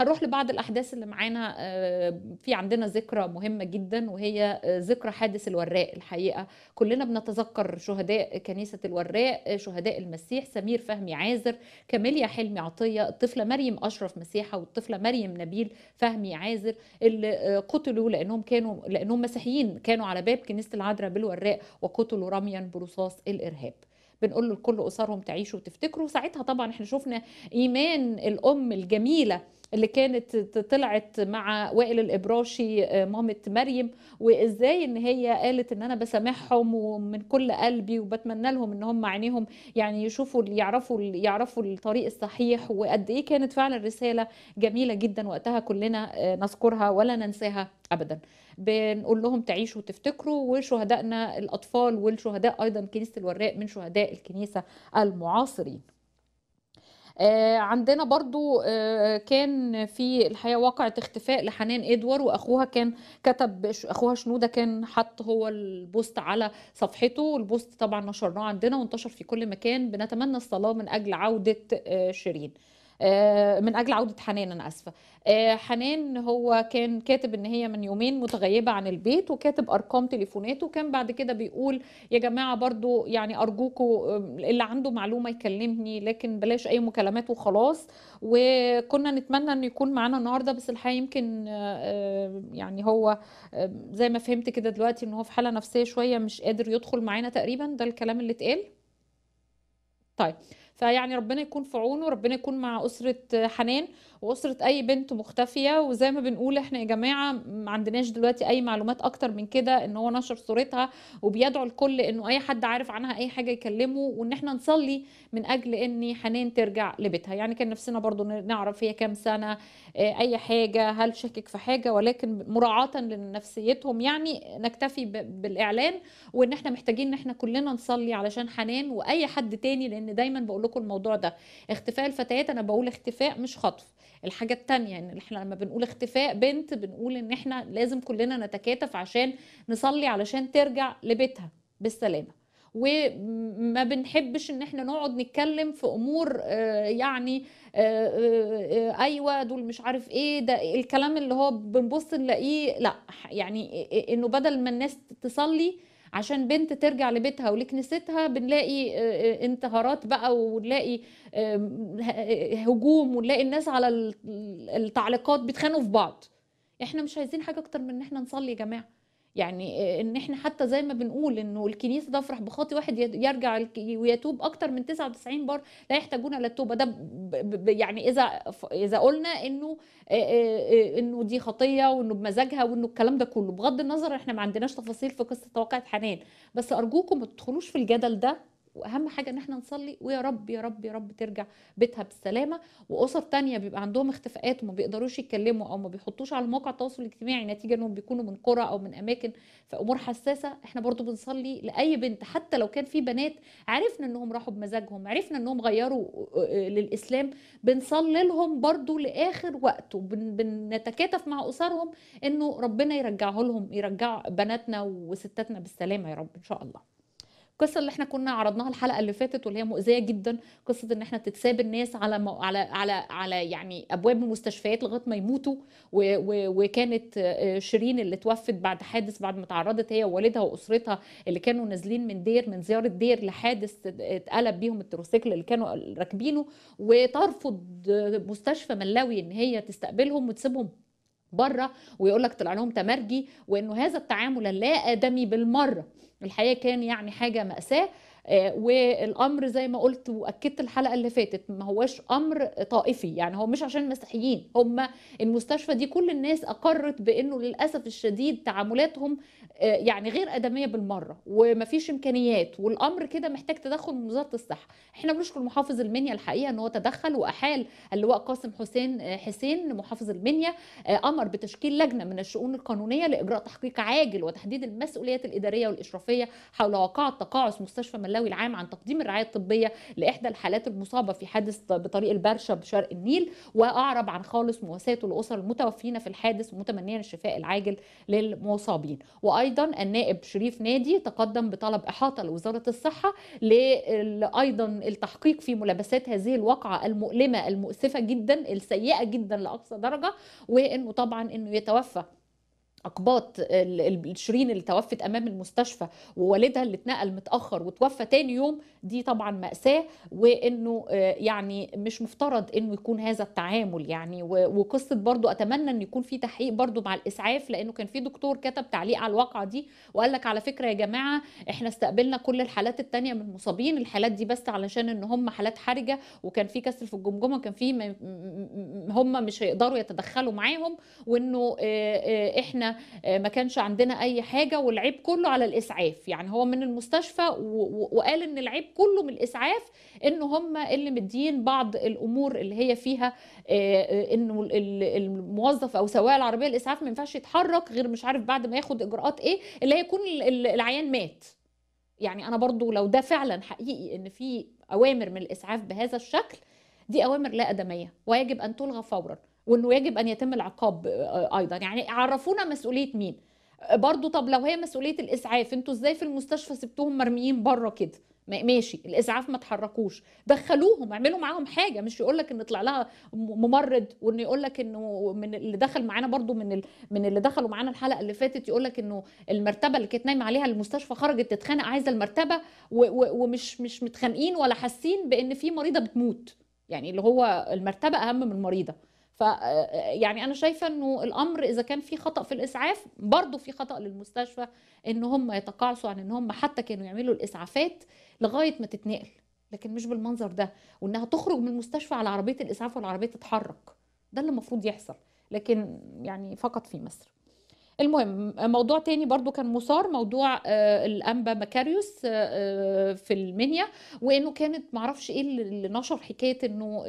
هنروح لبعض الأحداث اللي معانا آه، في عندنا ذكرى مهمة جدا وهي آه، ذكرى حادث الوراق الحقيقة كلنا بنتذكر شهداء كنيسة الوراق آه، شهداء المسيح سمير فهمي عازر كاميليا حلمي عطية الطفلة مريم أشرف مسيحة والطفلة مريم نبيل فهمي عازر اللي قتلوا لأنهم كانوا لأنهم مسيحيين كانوا على باب كنيسة العذراء بالوراق وقتلوا رميا برصاص الإرهاب بنقول لكل اسرهم تعيشوا وتفتكروا ساعتها طبعا احنا شفنا ايمان الام الجميله اللي كانت طلعت مع وائل الابراشي آه، مامة مريم وازاي ان هي قالت ان انا بسامحهم ومن كل قلبي وبتمنى لهم ان هم عينيهم يعني يشوفوا يعرفوا يعرفوا الطريق الصحيح وقد ايه كانت فعلا رساله جميله جدا وقتها كلنا آه، نذكرها ولا ننساها ابدا بنقول لهم تعيشوا وتفتكروا وشهدائنا الاطفال والشهداء ايضا كنيسه الوراق من شهداء الكنيسه المعاصرين آه، عندنا برضو آه، كان في الحقيقه واقعه اختفاء لحنان ادوار واخوها كان كتب اخوها شنوده كان حط هو البوست على صفحته البوست طبعا نشرناه عندنا وانتشر في كل مكان بنتمنى الصلاه من اجل عوده آه، شيرين آه، من اجل عوده حنان انا اسفه آه، حنان هو كان كاتب ان هي من يومين متغيبه عن البيت وكاتب ارقام تليفوناته وكان بعد كده بيقول يا جماعه برضو يعني ارجوكوا آه، اللي عنده معلومه يكلمني لكن بلاش اي مكالمات وخلاص وكنا نتمنى انه يكون معانا النهارده بس الحقيقه يمكن يعني هو زي ما فهمت كده دلوقتي ان هو في حاله نفسيه شويه مش قادر يدخل معانا تقريبا ده الكلام اللي اتقال طيب فيعني ربنا يكون في عونه ربنا يكون مع أسرة حنان واسره اي بنت مختفيه وزي ما بنقول احنا يا جماعه ما عندناش دلوقتي اي معلومات اكتر من كده ان هو نشر صورتها وبيدعو الكل انه اي حد عارف عنها اي حاجه يكلمه وان احنا نصلي من اجل ان حنان ترجع لبيتها يعني كان نفسنا برضو نعرف هي كام سنه آه، اي حاجه هل شكك في حاجه ولكن مراعاه لنفسيتهم يعني نكتفي بالاعلان وان احنا محتاجين ان احنا كلنا نصلي علشان حنان واي حد تاني لان دايما بقول لكم الموضوع ده اختفاء الفتيات انا بقول اختفاء مش خطف الحاجه الثانيه ان احنا لما بنقول اختفاء بنت بنقول ان احنا لازم كلنا نتكاتف عشان نصلي علشان ترجع لبيتها بالسلامه وما بنحبش ان احنا نقعد نتكلم في امور آه، يعني آه، آه، ايوه دول مش عارف ايه ده الكلام اللي هو بنبص نلاقيه لا يعني انه بدل ما الناس تصلي عشان بنت ترجع لبيتها ولكنيستها بنلاقي آه، آه، انتهارات بقى ونلاقي آه، هجوم ونلاقي الناس على التعليقات بيتخانقوا في بعض احنا مش عايزين حاجه اكتر من ان احنا نصلي يا جماعه يعني ان احنا حتى زي ما بنقول انه الكنيسه تفرح بخاطي واحد يرجع ويتوب اكتر من 99 بار لا يحتاجون الى التوبه ده يعني اذا اذا قلنا انه انه دي خطيه وانه بمزاجها وانه الكلام ده كله بغض النظر احنا ما عندناش تفاصيل في قصه واقعه حنان بس ارجوكم ما تدخلوش في الجدل ده واهم حاجه ان احنا نصلي ويا رب يا رب يا رب ترجع بيتها بالسلامه واسر تانية بيبقى عندهم اختفاءات وما بيقدروش يتكلموا او ما بيحطوش على مواقع التواصل الاجتماعي نتيجه انهم بيكونوا من قرى او من اماكن في امور حساسه احنا برضو بنصلي لاي بنت حتى لو كان في بنات عرفنا انهم راحوا بمزاجهم عرفنا انهم غيروا آه، آه، للاسلام بنصلي لهم برضو لاخر وقت وبنتكاتف مع اسرهم انه ربنا يرجعه لهم يرجع بناتنا وستاتنا بالسلامه يا رب ان شاء الله القصه اللي احنا كنا عرضناها الحلقه اللي فاتت واللي هي مؤذيه جدا قصه ان احنا تتساب الناس على م... على على على يعني ابواب المستشفيات لغايه ما يموتوا و... و... وكانت آه، شيرين اللي توفت بعد حادث بعد ما تعرضت هي ووالدها واسرتها اللي كانوا نازلين من دير من زياره دير لحادث اتقلب بيهم التروسيكل اللي كانوا راكبينه وترفض مستشفى ملاوي ان هي تستقبلهم وتسيبهم بره ويقول لك طلع لهم تمرجي وانه هذا التعامل اللا ادمي بالمره الحقيقه كان يعني حاجه ماساه آه، والامر زي ما قلت واكدت الحلقه اللي فاتت ما هواش امر طائفي يعني هو مش عشان المسيحيين هم المستشفى دي كل الناس اقرت بانه للاسف الشديد تعاملاتهم آه، يعني غير ادميه بالمره ومفيش امكانيات والامر كده محتاج تدخل من وزاره الصحه احنا بنشكر محافظ المنيا الحقيقه ان هو تدخل واحال اللواء قاسم حسين آه، حسين محافظ المنيا امر بتشكيل لجنه من الشؤون القانونيه لاجراء تحقيق عاجل وتحديد المسؤوليات الاداريه والاشرافيه حول واقعه تقاعس مستشفى ملاك الخلوي العام عن تقديم الرعايه الطبيه لاحدى الحالات المصابه في حادث بطريق البرشة بشرق النيل واعرب عن خالص مواساته لاسر المتوفين في الحادث متمنيا الشفاء العاجل للمصابين وايضا النائب شريف نادي تقدم بطلب احاطه لوزاره الصحه ايضا التحقيق في ملابسات هذه الواقعه المؤلمه المؤسفه جدا السيئه جدا لاقصى درجه وانه طبعا انه يتوفى اقباط شيرين اللي توفت امام المستشفى ووالدها اللي اتنقل متاخر وتوفى تاني يوم دي طبعا ماساه وانه آه، يعني مش مفترض انه يكون هذا التعامل يعني وقصه برضو اتمنى ان يكون في تحقيق برضو مع الاسعاف لانه كان في دكتور كتب تعليق على الواقعه دي وقال لك على فكره يا جماعه احنا استقبلنا كل الحالات التانية من المصابين الحالات دي بس علشان ان هم حالات حرجه وكان في كسر في الجمجمه وكان في هم مش هيقدروا يتدخلوا معاهم وانه آه، آه، احنا آه، ما كانش عندنا اي حاجه والعيب كله على الاسعاف يعني هو من المستشفى وقال ان العيب كله من الاسعاف ان هم اللي مدين بعض الامور اللي هي فيها آه، آه، انه الموظف او سواء العربيه الاسعاف ما ينفعش يتحرك غير مش عارف بعد ما ياخد اجراءات ايه اللي هي يكون العيان مات يعني انا برضو لو ده فعلا حقيقي ان في اوامر من الاسعاف بهذا الشكل دي اوامر لا ادميه ويجب ان تلغى فورا وانه يجب ان يتم العقاب آه، ايضا يعني عرفونا مسؤوليه مين برضه طب لو هي مسؤوليه الاسعاف انتوا ازاي في المستشفى سبتوهم مرميين بره كده ماشي الاسعاف ما تحركوش دخلوهم اعملوا معاهم حاجه مش يقول لك ان طلع لها ممرض وان يقول لك انه من اللي دخل معانا برضه من ال... من اللي دخلوا معانا الحلقه اللي فاتت يقول لك انه المرتبه اللي كانت نايمه عليها المستشفى خرجت تتخانق عايزه المرتبه و... و... ومش مش متخانقين ولا حاسين بان في مريضه بتموت يعني اللي هو المرتبه اهم من المريضه ف يعني انا شايفه انه الامر اذا كان في خطا في الاسعاف برضه في خطا للمستشفى ان هم يتقاعسوا عن ان هم حتى كانوا يعملوا الاسعافات لغايه ما تتنقل لكن مش بالمنظر ده وانها تخرج من المستشفى على عربيه الاسعاف والعربيه تتحرك ده اللي المفروض يحصل لكن يعني فقط في مصر المهم موضوع تاني برضو كان مثار موضوع آه، الانبا مكاريوس آه، آه، في المنيا وانه كانت معرفش ايه اللي نشر حكايه انه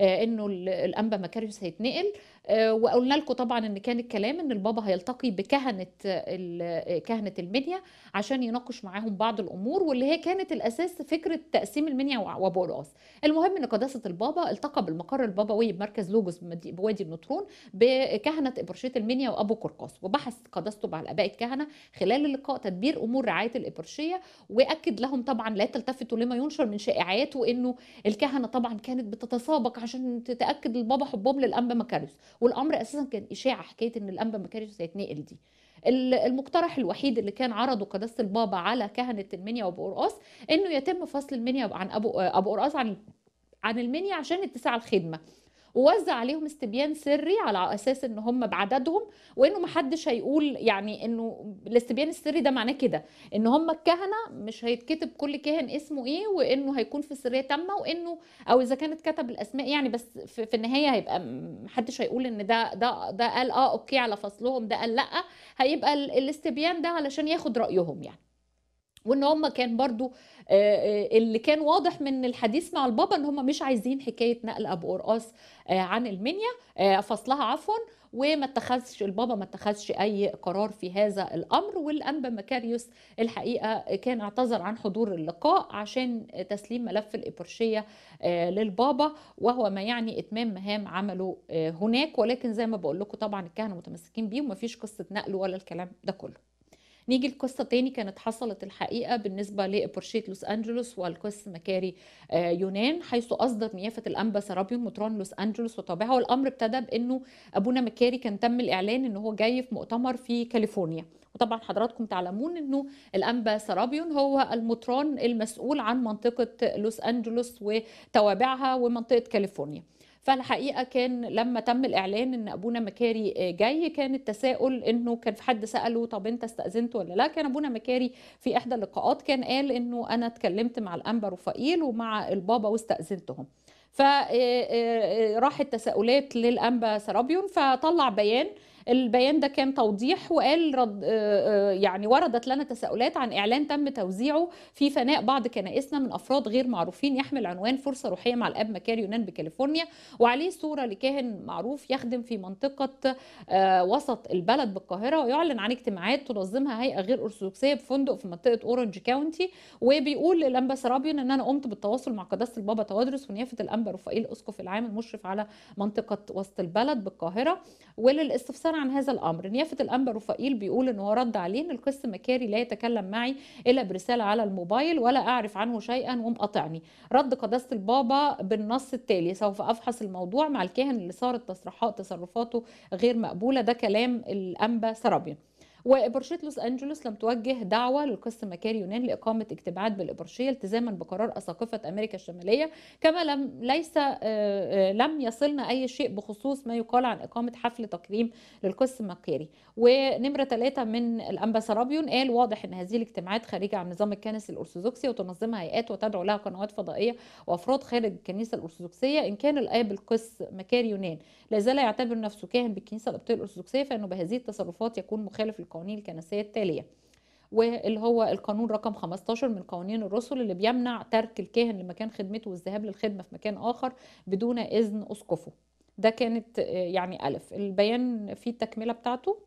انه الانبا مكاريوس هيتنقل آه، وقلنا لكم طبعا ان كان الكلام ان البابا هيلتقي بكهنه آه، كهنه المنيا عشان يناقش معاهم بعض الامور واللي هي كانت الاساس فكره تقسيم المنيا وبوراس المهم ان قداسه البابا التقى بالمقر البابوي بمركز لوجوس بوادي النطرون بكهنه ابرشيه المنيا وابو قرقاس وبحث قداسته مع الاباء الكهنه خلال اللقاء تدبير امور رعايه الابرشيه واكد لهم طبعا لا تلتفتوا لما ينشر من شائعات وانه الكهنه طبعا كانت بتتسابق عشان تتاكد البابا حبهم للانبا مكاريوس والامر اساسا كان اشاعه حكايه ان الانبا ما هيتنقل دي المقترح الوحيد اللي كان عرضه قداسه البابا على كهنه المنيا وابو قرقاص انه يتم فصل المنيا عن ابو ابو قرقاص عن عن المنيا عشان اتساع الخدمه ووزع عليهم استبيان سري على اساس ان هم بعددهم وانه ما حدش هيقول يعني انه الاستبيان السري ده معناه كده ان هم الكهنه مش هيتكتب كل كاهن اسمه ايه وانه هيكون في سريه تامه وانه او اذا كانت كتب الاسماء يعني بس في, في النهايه هيبقى ما حدش هيقول ان ده ده ده قال اه اوكي على فصلهم ده قال لا هيبقى الاستبيان ده علشان ياخد رايهم يعني وان هم كان برضو آه، آه، اللي كان واضح من الحديث مع البابا ان هم مش عايزين حكايه نقل ابو قرقاص آه، عن المنيا فصلها عفوا وما اتخذش البابا ما اتخذش اي قرار في هذا الامر والانبا مكاريوس الحقيقه كان اعتذر عن حضور اللقاء عشان تسليم ملف الابرشيه للبابا وهو ما يعني اتمام مهام عمله هناك ولكن زي ما بقول لكم طبعا الكهنه متمسكين بيه ومفيش قصه نقل ولا الكلام ده كله نيجي لقصه تاني كانت حصلت الحقيقه بالنسبه لبورشيه لوس انجلوس والقس مكاري آه، يونان حيث اصدر نيافه الانبا سرابيون مطران لوس انجلوس وتابعه والامر ابتدى بانه ابونا مكاري كان تم الاعلان ان هو جاي في مؤتمر في كاليفورنيا وطبعا حضراتكم تعلمون انه الانبا سرابيون هو المطران المسؤول عن منطقه لوس انجلوس وتوابعها ومنطقه كاليفورنيا فالحقيقه كان لما تم الاعلان ان ابونا مكاري آه، جاي كان التساؤل انه كان في حد ساله طب انت استاذنت ولا لا كان ابونا مكاري في احدى اللقاءات كان قال انه انا اتكلمت مع الانبا وفقيل ومع البابا واستاذنتهم فراحت آه، آه، تساؤلات للانبا سرابيون فطلع بيان البيان ده كان توضيح وقال رد آه، آه، يعني وردت لنا تساؤلات عن اعلان تم توزيعه في فناء بعض كنائسنا من افراد غير معروفين يحمل عنوان فرصه روحيه مع الاب مكاري يونان بكاليفورنيا وعليه صوره لكاهن معروف يخدم في منطقه آه، وسط البلد بالقاهره ويعلن عن اجتماعات تنظمها هيئه غير ارثوذكسيه بفندق في منطقه اورنج كاونتي وبيقول الانبا سرابيون ان انا قمت بالتواصل مع قداسه البابا توادرس ونيافه الانبا رفائيل اسقف العام المشرف على منطقه وسط البلد بالقاهره وللاستفسار الإنسان عن هذا الأمر نيافة الأنبا رفائيل بيقول أنه رد عليه أن القس مكاري لا يتكلم معي إلا برسالة على الموبايل ولا أعرف عنه شيئا ومقاطعني رد قداسة البابا بالنص التالي سوف أفحص الموضوع مع الكاهن اللي صارت تصريحات تصرفاته غير مقبولة ده كلام الأنبا سرابيا وإبرشية لوس أنجلوس لم توجه دعوة للقس مكاري يونان لإقامة اجتماعات بالإبرشية التزاما بقرار أساقفة أمريكا الشمالية كما لم ليس آه، آه، لم يصلنا أي شيء بخصوص ما يقال عن إقامة حفل تكريم للقس مكاري ونمرة ثلاثة من الأنبا سرابيون قال واضح أن هذه الاجتماعات خارجة عن نظام الكنس الأرثوذكسي وتنظمها هيئات وتدعو لها قنوات فضائية وأفراد خارج الكنيسة الأرثوذكسية إن كان الآب القس مكاري يونان لا زال يعتبر نفسه كاهن بالكنيسة الابطيه الأرثوذكسية فإنه بهذه التصرفات يكون مخالف القوانين الكنسية التالية واللي هو القانون رقم 15 من قوانين الرسل اللي بيمنع ترك الكاهن لمكان خدمته والذهاب للخدمة في مكان آخر بدون إذن أسقفه ده كانت آه، يعني ألف البيان فيه التكملة بتاعته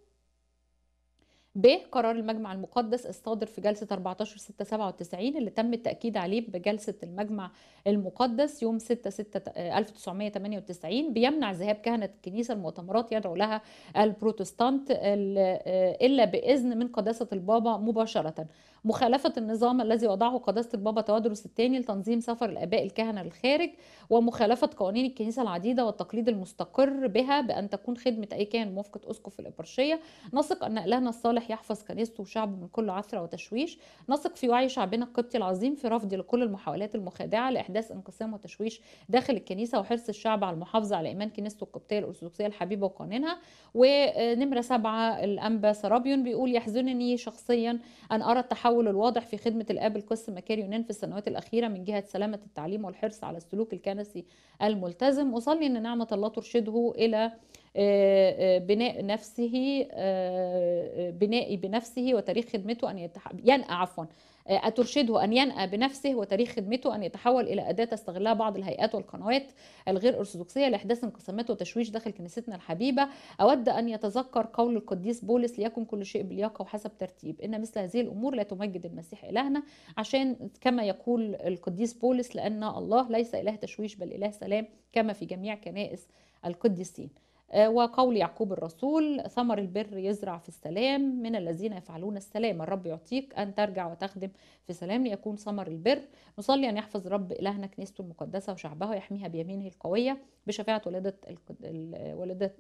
ب قرار المجمع المقدس الصادر في جلسة 14 6 97 اللي تم التأكيد عليه بجلسة المجمع المقدس يوم 6 6 1998 بيمنع ذهاب كهنة الكنيسة المؤتمرات يدعو لها البروتستانت آه، إلا بإذن من قداسة البابا مباشرة مخالفة النظام الذي وضعه قداسة البابا تودروس الثاني لتنظيم سفر الآباء الكهنة للخارج ومخالفة قوانين الكنيسة العديدة والتقليد المستقر بها بأن تكون خدمة أي كاهن موافقة أسقف الإبرشية نثق أن إلهنا الصالح يحفظ كنيسته وشعبه من كل عثرة وتشويش نثق في وعي شعبنا القبطي العظيم في رفض لكل المحاولات المخادعة لإحداث انقسام وتشويش داخل الكنيسة وحرص الشعب على المحافظة على إيمان كنيسته القبطية الأرثوذكسية الحبيبة وقانونها ونمرة سبعة الأنبا سرابيون بيقول يحزنني شخصيا أن أرى التحول الواضح في خدمة الآب القس مكاريونان في السنوات الأخيرة من جهة سلامة التعليم والحرص على السلوك الكنسي الملتزم أصلي أن نعمة الله ترشده إلى آه، آه، بناء نفسه آه، بنائي بنفسه وتاريخ خدمته أن ينأى عفوا أترشده أن ينأى بنفسه وتاريخ خدمته أن يتحول إلى أداة تستغلها بعض الهيئات والقنوات الغير أرثوذكسية لإحداث انقسامات وتشويش داخل كنيستنا الحبيبة أود أن يتذكر قول القديس بولس ليكن كل شيء بلياقة وحسب ترتيب إن مثل هذه الأمور لا تمجد المسيح إلهنا عشان كما يقول القديس بولس لأن الله ليس إله تشويش بل إله سلام كما في جميع كنائس القديسين آه، وقول يعقوب الرسول ثمر البر يزرع في السلام من الذين يفعلون السلام الرب يعطيك أن ترجع وتخدم في سلام ليكون ثمر البر نصلي أن يحفظ رب إلهنا كنيسته المقدسة وشعبها ويحميها بيمينه القوية بشفاعة ولادة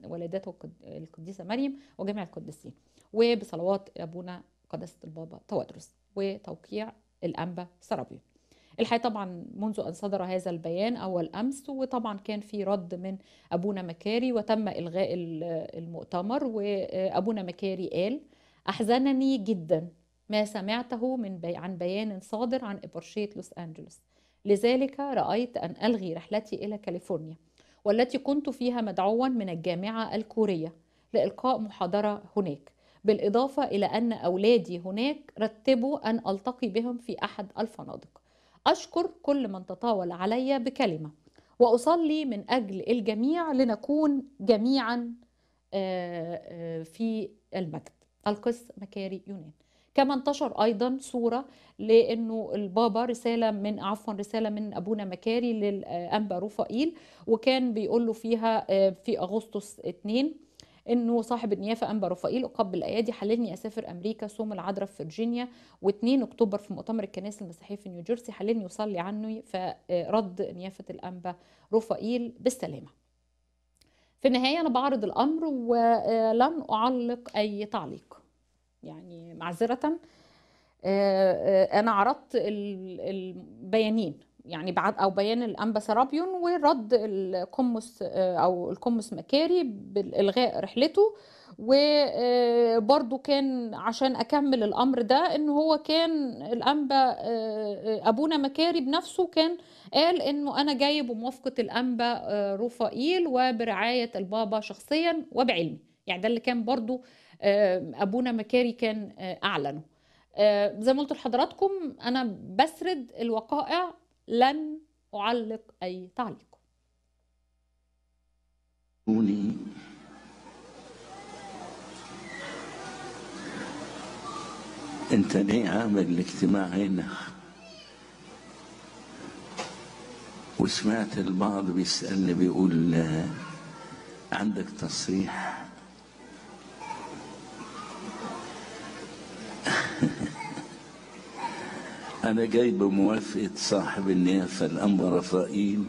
والدته القديسة مريم وجميع القديسين وبصلوات أبونا قداسة البابا توادرس وتوقيع الأنبا سرابيو الحقيقه طبعا منذ ان صدر هذا البيان اول امس وطبعا كان في رد من ابونا مكاري وتم الغاء المؤتمر وابونا مكاري قال احزنني جدا ما سمعته من بي عن بيان صادر عن إبرشية لوس أنجلوس لذلك رأيت أن ألغي رحلتي إلى كاليفورنيا والتي كنت فيها مدعوا من الجامعة الكورية لإلقاء محاضرة هناك بالإضافة إلى أن أولادي هناك رتبوا أن ألتقي بهم في أحد الفنادق أشكر كل من تطاول علي بكلمة وأصلي من أجل الجميع لنكون جميعا آه، آه، في المجد القس مكاري يونان كما انتشر ايضا صوره لانه البابا رساله من عفوا رساله من ابونا مكاري للانبا روفائيل وكان بيقول له فيها آه، في اغسطس 2 انه صاحب النيافه انبا رفائيل اقب الايادي حللني اسافر امريكا صوم العذراء في فيرجينيا و2 اكتوبر في مؤتمر الكنائس المسيحيه في نيوجيرسي حللني يصلي عني فرد نيافه الانبا رفائيل بالسلامه في النهاية أنا بعرض الأمر ولن آه، أعلق أي تعليق يعني معذرة آه، آه، أنا عرضت البيانين يعني بعد او بيان الانبا سرابيون ورد القمص آه، او القمص مكاري بالغاء رحلته وبرضه آه، كان عشان اكمل الامر ده ان هو كان الانبا آه، ابونا مكاري بنفسه كان قال انه انا جاي بموافقه الانبا روفائيل وبرعايه البابا شخصيا وبعلمي يعني ده اللي كان برضو ابونا مكاري كان اعلنه زي ما قلت لحضراتكم انا بسرد الوقائع لم أعلق أي تعليق انت ليه عامل الاجتماع هنا وسمعت البعض بيسألني بيقول عندك تصريح أنا جاي بموافقة صاحب النيافة الأنبا رفائيل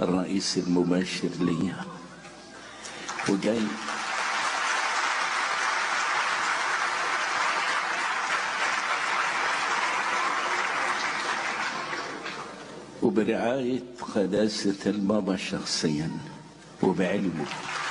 الرئيس المباشر ليا وجاي وبرعاية قداسة البابا شخصيا وبعلمه